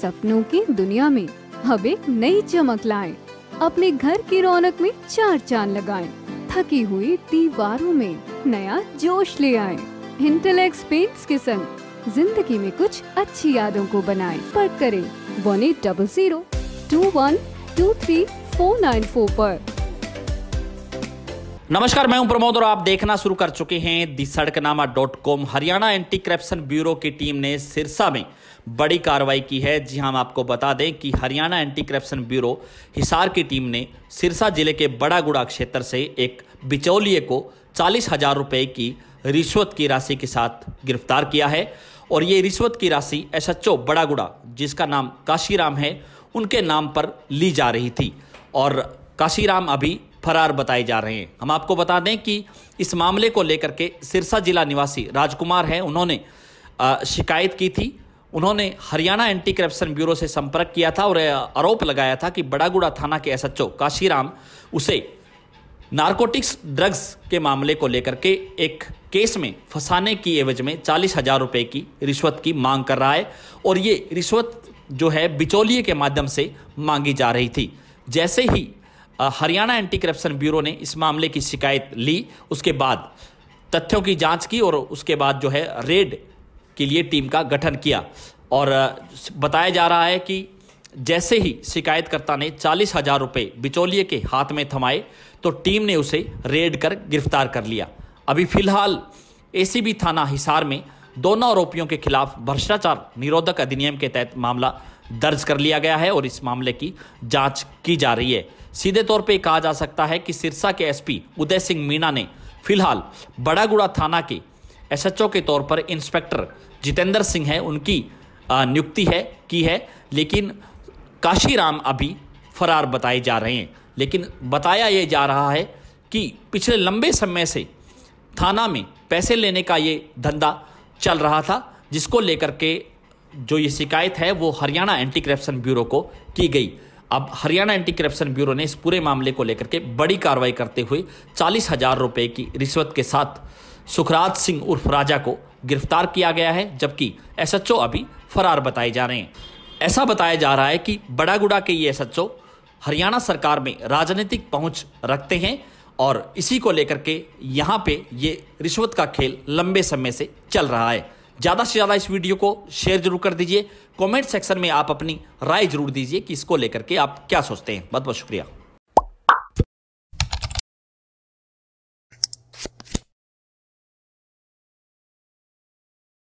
सपनों की दुनिया में अब एक नई चमक लाएं, अपने घर की रौनक में चार चांद लगाएं, थकी हुई दीवारों में नया जोश ले आएं, इंटेलेक्स पेंट्स के संग जिंदगी में कुछ अच्छी यादों को बनाएं। पर करें one eight double zero two one two three four nine four आरोप नमस्कार मैं हूं प्रमोद और आप देखना शुरू कर चुके हैं the Sadaknama dot com Haryana anti corruption bureau की टीम ने सिरसा में बड़ी कार्रवाई की है जी हाँ, हम आपको बता दें कि Haryana anti corruption bureau Hisar की टीम ने सिरसा जिले के बड़ागुड़ा क्षेत्र से एक बिचौलिए को चालीस हजार रुपये की रिश्वत की राशि के साथ गिरफ्तार किया है और ये रिश्वत की राशि एस एच ओ बड़ागुड़ा जिसका नाम काशीराम है उनके नाम पर ली जा रही थी और काशीराम अभी फरार बताए जा रहे हैं हम आपको बता दें कि इस मामले को लेकर के सिरसा जिला निवासी राजकुमार हैं उन्होंने शिकायत की थी उन्होंने हरियाणा एंटी करप्शन ब्यूरो से संपर्क किया था और आरोप लगाया था कि बड़ागुड़ा थाना के एस एच काशीराम उसे नारकोटिक्स ड्रग्स के मामले को लेकर के एक केस में फंसाने की एवज में चालीस हजार रुपये की रिश्वत की मांग कर रहा है और ये रिश्वत जो है बिचौलिए के माध्यम से मांगी जा रही थी जैसे ही हरियाणा एंटी करप्शन ब्यूरो ने इस मामले की शिकायत ली उसके बाद तथ्यों की जांच की और उसके बाद जो है रेड के लिए टीम का गठन किया और बताया जा रहा है कि जैसे ही शिकायतकर्ता ने चालीस हजार रुपये बिचौलिए के हाथ में थमाए तो टीम ने उसे रेड कर गिरफ्तार कर लिया अभी फिलहाल एसीबी थाना हिसार में दोनों आरोपियों के खिलाफ भ्रष्टाचार निरोधक अधिनियम के तहत मामला दर्ज कर लिया गया है और इस मामले की जांच की जा रही है सीधे तौर पर कहा जा सकता है कि सिरसा के एसपी उदय सिंह मीणा ने फिलहाल बड़ागुड़ा थाना के एसएचओ के तौर पर इंस्पेक्टर जितेंद्र सिंह है उनकी नियुक्ति है की है लेकिन काशीराम अभी फरार बताए जा रहे हैं लेकिन बताया ये जा रहा है कि पिछले लंबे समय से थाना में पैसे लेने का ये धंधा चल रहा था जिसको लेकर के जो ये शिकायत है वो हरियाणा एंटी करप्शन ब्यूरो को की गई अब हरियाणा एंटी करप्शन ब्यूरो ने इस पूरे मामले को लेकर के बड़ी कार्रवाई करते हुए चालीस हजार रुपये की रिश्वत के साथ सुखराज सिंह उर्फ राजा को गिरफ्तार किया गया है जबकि एस अभी फरार बताए जा रहे हैं ऐसा बताया जा रहा है कि बड़ागुड़ा के ये एस हरियाणा सरकार में राजनीतिक पहुंच रखते हैं और इसी को लेकर के यहाँ पे ये रिश्वत का खेल लंबे समय से चल रहा है ज़्यादा से ज़्यादा इस वीडियो को शेयर जरूर कर दीजिए कमेंट सेक्शन में आप अपनी राय जरूर दीजिए कि इसको लेकर के आप क्या सोचते हैं बहुत बहुत शुक्रिया